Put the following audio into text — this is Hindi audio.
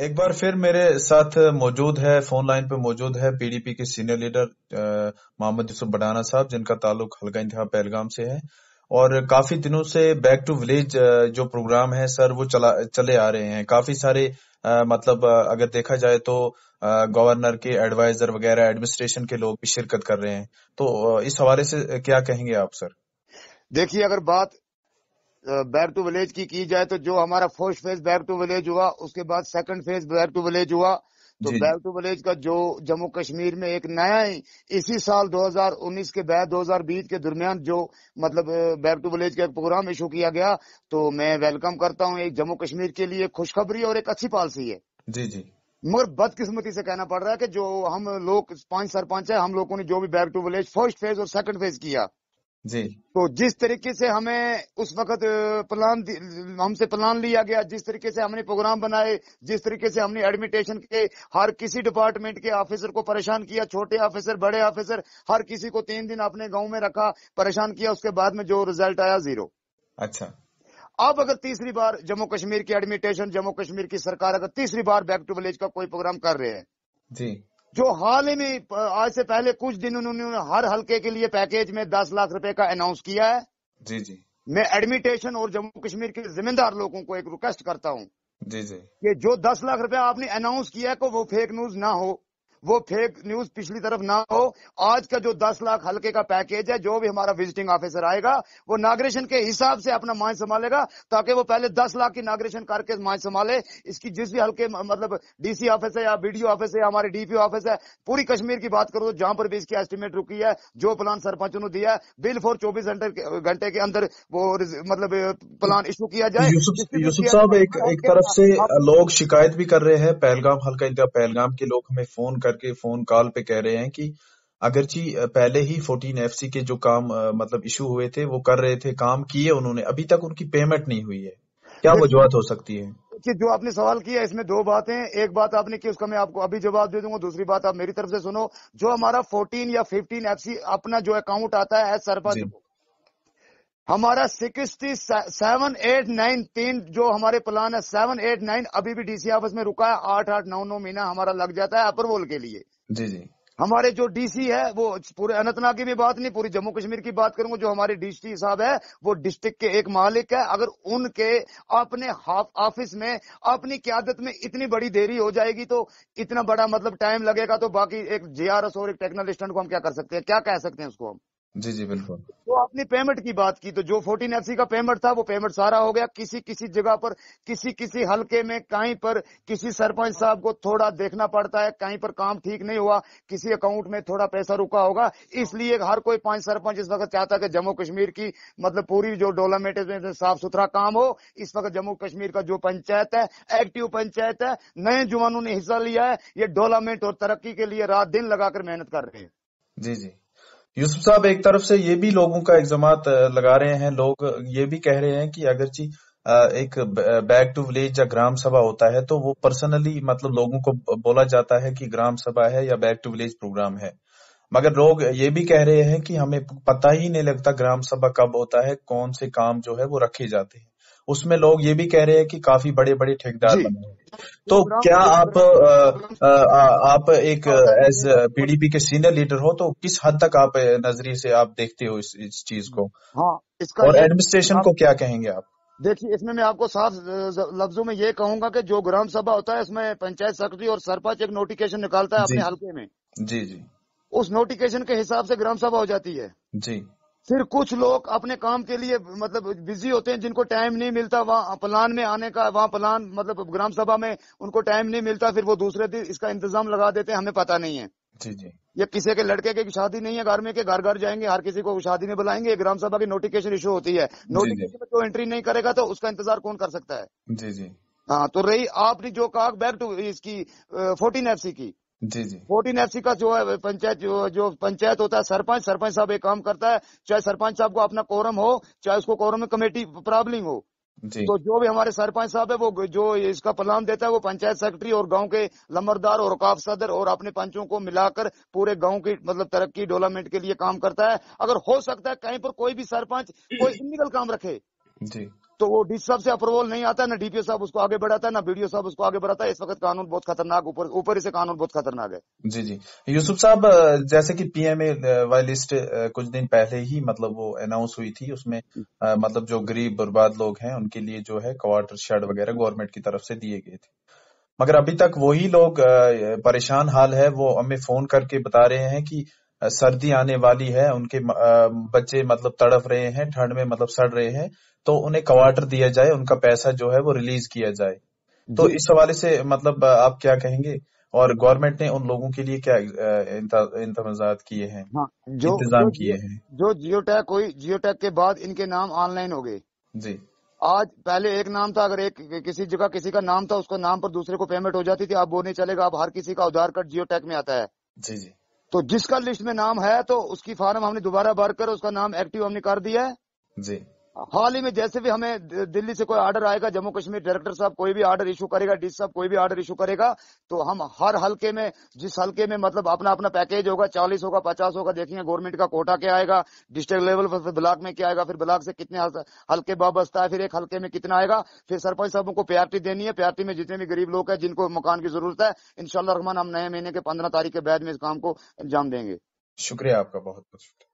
एक बार फिर मेरे साथ मौजूद है फोन लाइन पे मौजूद है पीडीपी के सीनियर लीडर मोहम्मद यूसुफ बडाना साहब जिनका ताल्लुक हल्का इंतहा पहलगाम से है और काफी दिनों से बैक टू विलेज जो प्रोग्राम है सर वो चला चले आ रहे हैं काफी सारे आ, मतलब अगर देखा जाए तो गवर्नर के एडवाइजर वगैरह एडमिनिस्ट्रेशन के लोग भी शिरकत कर रहे हैं तो इस हवाले से क्या कहेंगे आप सर देखिए अगर बात बैर टू विलेज की की जाए तो जो हमारा first phase back to village हुआ उसके बाद second phase back to village हुआ तो बैर टू विलेज का जो जम्मू कश्मीर में एक नया इसी साल 2019 के बाद 2020 के दरमियान जो मतलब बैर टू विलेज का एक प्रोग्राम इशू किया गया तो मैं वेलकम करता हूँ एक जम्मू कश्मीर के लिए खुशखबरी और एक अच्छी पॉलिसी है जी जी मगर बदकिस्मती से कहना पड़ रहा है कि जो हम लोग पांच सरपंच है हम लोगों ने जो भी back to village first phase और सेकंड फेज किया जी तो जिस तरीके से हमें उस वक्त प्लान हमसे प्लान लिया गया जिस तरीके से हमने प्रोग्राम बनाए जिस तरीके से हमने एडमिटेशन के हर किसी डिपार्टमेंट के ऑफिसर को परेशान किया छोटे ऑफिसर बड़े ऑफिसर हर किसी को तीन दिन अपने गांव में रखा परेशान किया उसके बाद में जो रिजल्ट आया जीरो अच्छा अब अगर तीसरी बार जम्मू कश्मीर की एडमिटेशन जम्मू कश्मीर की सरकार अगर तीसरी बार बैक टू विलेज का कोई प्रोग्राम कर रहे हैं जी जो हाल ही में आज से पहले कुछ दिन उन्होंने हर हल्के के लिए पैकेज में दस लाख रुपए का अनाउंस किया है जी जी मैं एडमिटेशन और जम्मू कश्मीर के जिम्मेदार लोगों को एक रिक्वेस्ट करता हूँ जी जी ये जो दस लाख रुपए आपने अनाउंस किया है को वो फेक न्यूज ना हो वो फेक न्यूज पिछली तरफ ना हो आज का जो दस लाख हल्के का पैकेज है जो भी हमारा विजिटिंग ऑफिसर आएगा वो नागरेशन के हिसाब से अपना माइंड संभालेगा ताकि वो पहले दस लाख की नागरेशन करके माइंड संभाले इसकी जिस भी हल्के मतलब डीसी ऑफिस है या बीडीओ ऑफिस है हमारे डीपीओ ऑफिस है पूरी कश्मीर की बात करो तो जहां पर भी इसकी एस्टिमेट रुकी है जो प्लान सरपंच ने दिया है बिल फोर चौबीस घंटे के अंदर वो मतलब प्लान इशू किया जाए यूसुफ साहब एक, एक तरफ से लोग शिकायत भी कर रहे हैं पहलगाम हल्का इनका पहलगाम के लोग हमें फोन कर करके फोन कॉल पे कह रहे हैं कि अगरची पहले ही फोर्टीन एफ के जो काम मतलब इशू हुए थे वो कर रहे थे काम किए उन्होंने अभी तक उनकी पेमेंट नहीं हुई है क्या वजुहत हो सकती है कि जो आपने सवाल किया इसमें दो बातें एक बात आपने की उसका मैं आपको अभी जवाब दे दूंगा दूसरी बात आप मेरी तरफ से सुनो जो हमारा 14 या 15 एफसी अपना जो अकाउंट आता है एज सरपंच हमारा सिक्सटी सेवन एट नाइन तीन जो हमारे प्लान है सेवन एट नाइन अभी भी डीसी ऑफिस में रुका है आठ आठ नौ नौ महीना हमारा लग जाता है अप्रूवल के लिए जी जी हमारे जो डीसी है वो पूरे अनंतनाग की भी बात नहीं पूरी जम्मू कश्मीर की बात करूंगा जो हमारे डीसी साहब है वो डिस्ट्रिक्ट के एक मालिक है अगर उनके अपने ऑफिस में अपनी क्यादत में इतनी बड़ी देरी हो जाएगी तो इतना बड़ा मतलब टाइम लगेगा तो बाकी एक जे और एक टेक्नोलिस्टेंट को हम क्या कर सकते हैं क्या कह सकते हैं उसको हम जी जी बिल्कुल तो आपने पेमेंट की बात की तो जो फोर्टीन एफ का पेमेंट था वो पेमेंट सारा हो गया किसी किसी जगह पर किसी किसी हलके में कहीं पर किसी सरपंच साहब को थोड़ा देखना पड़ता है कहीं पर काम ठीक नहीं हुआ किसी अकाउंट में थोड़ा पैसा रुका होगा इसलिए हर कोई पांच सरपंच इस वक्त चाहता है कि जम्मू कश्मीर की मतलब पूरी जो डेवलपमेंट में साफ सुथरा काम हो इस वक्त जम्मू कश्मीर का जो पंचायत है एक्टिव पंचायत है नए जुवानों ने हिस्सा लिया है ये डेवलपमेंट और तरक्की के लिए रात दिन लगाकर मेहनत कर रहे हैं जी जी यूसुफ साहब एक तरफ से ये भी लोगों का एग्जाम लगा रहे हैं लोग ये भी कह रहे हैं कि अगर जी एक बैक टू विलेज या ग्राम सभा होता है तो वो पर्सनली मतलब लोगों को बोला जाता है कि ग्राम सभा है या बैक टू विलेज प्रोग्राम है मगर लोग ये भी कह रहे हैं कि हमें पता ही नहीं लगता ग्राम सभा कब होता है कौन से काम जो है वो रखे जाते हैं उसमें लोग ये भी कह रहे हैं कि काफी बड़े बड़े ठेकेदार बने तो क्या आप आ, आ, आप एक एज पीडीपी के सीनियर लीडर हो तो किस हद तक आप नजरिए से आप देखते हो इस, इस चीज को हाँ, इसका और एडमिनिस्ट्रेशन को क्या कहेंगे आप देखिए इसमें मैं आपको साफ लफ्जों में ये कहूंगा कि जो ग्राम सभा होता है इसमें पंचायत सेक्रेटरी और सरपंच एक नोटिफिकेशन निकालता है अपने हल्के में जी जी उस नोटिफिकेशन के हिसाब से ग्राम सभा हो जाती है जी फिर कुछ लोग अपने काम के लिए मतलब बिजी होते हैं जिनको टाइम नहीं मिलता वहाँ प्लान में आने का वहाँ प्लान मतलब ग्राम सभा में उनको टाइम नहीं मिलता फिर वो दूसरे दिन इसका इंतजाम लगा देते हैं हमें पता नहीं है जी जी या किसी के लड़के की शादी नहीं है घर में के घर घर जाएंगे हर किसी को शादी में बुलाएंगे ग्राम सभा की नोटिफिकेशन इशू होती है नोटिफिकेशन में जो एंट्री नहीं करेगा तो उसका इंतजार कौन कर सकता है जी जी हाँ तो रही आपने जो कहा बैक टू इसकी फोर्टीन एफ की जी जी फोर्टीन एफ का जो है पंचायत जो, जो पंचायत होता है सरपंच सरपंच साहब एक काम करता है चाहे सरपंच साहब को अपना कोरम हो चाहे उसको कोरम में कमेटी प्रॉब्लम हो जी। तो जो भी हमारे सरपंच साहब है वो जो इसका पलाम देता है वो पंचायत सेक्रेटरी और गांव के लंबरदार और काफ सदर और अपने पंचों को मिलाकर पूरे गांव की मतलब तरक्की डेवलपमेंट के लिए काम करता है अगर हो सकता है कहीं पर कोई भी सरपंच कोई इलीगल काम रखे जी तो वो डी साहब से अप्रूवल नहीं आता ना डीपीओ साहब उसको आगे बढ़ाता है ना बीडीओ साहब उसको आगे बढ़ाता है इस वक्त कानून बहुत खतरनाक ऊपर ऊपर से कानून बहुत खतरनाक है जी जी यूसुफ साहब जैसे कि पीएमए वाई लिस्ट कुछ दिन पहले ही मतलब वो अनाउंस हुई थी उसमें मतलब जो गरीब बर्बाद लोग हैं उनके लिए जो है क्वार्टर शेड वगैरह गवर्नमेंट की तरफ से दिए गए थे मगर अभी तक वही लोग परेशान हाल है वो हमें फोन करके बता रहे हैं कि सर्दी आने वाली है उनके बच्चे मतलब तड़फ रहे हैं ठंड में मतलब सड़ रहे हैं तो उन्हें क्वार्टर दिया जाए उनका पैसा जो है वो रिलीज किया जाए तो इस हवाले से मतलब आप क्या कहेंगे और गवर्नमेंट ने उन लोगों के लिए क्या इंतजाम किए हैं हाँ, जो इंतजाम किए हैं जो जियो टैग कोई जियो टैग के बाद इनके नाम ऑनलाइन हो गए जी आज पहले एक नाम था अगर एक किसी जगह किसी का नाम था उसको नाम पर दूसरे को पेमेंट हो जाती थी अब वो नहीं चलेगा अब हर किसी का उधार कार्ड जियो टैग में आता है जी जी तो जिसका लिस्ट में नाम है तो उसकी फार्म हमने दोबारा भर कर उसका नाम एक्टिव हमने कर दिया है जी हाल ही में जैसे भी हमें दिल्ली से कोई ऑर्डर आएगा जम्मू कश्मीर डायरेक्टर साहब कोई भी ऑर्डर इशू करेगा डी साहब कोई भी ऑर्डर इशू करेगा तो हम हर हल्के में जिस हल्के में मतलब अपना अपना पैकेज होगा चालीस होगा पचास होगा देखेंगे गवर्नमेंट का कोटा क्या आएगा डिस्ट्रिक्ट लेवल पर फिर ब्लॉक में क्या आएगा फिर ब्लॉक से कितने हल्के वाबस्ता है फिर एक हल्के में कितना आएगा फिर सरपंच साहब को प्यार्टी देनी है प्यार्टी में जितने भी गरीब लोग हैं जिनको मकान की जरूरत है इनशाला रहमान हम नए महीने के पंद्रह तारीख के बाद में इस काम को अंजाम देंगे शुक्रिया आपका बहुत बहुत शुक्रिया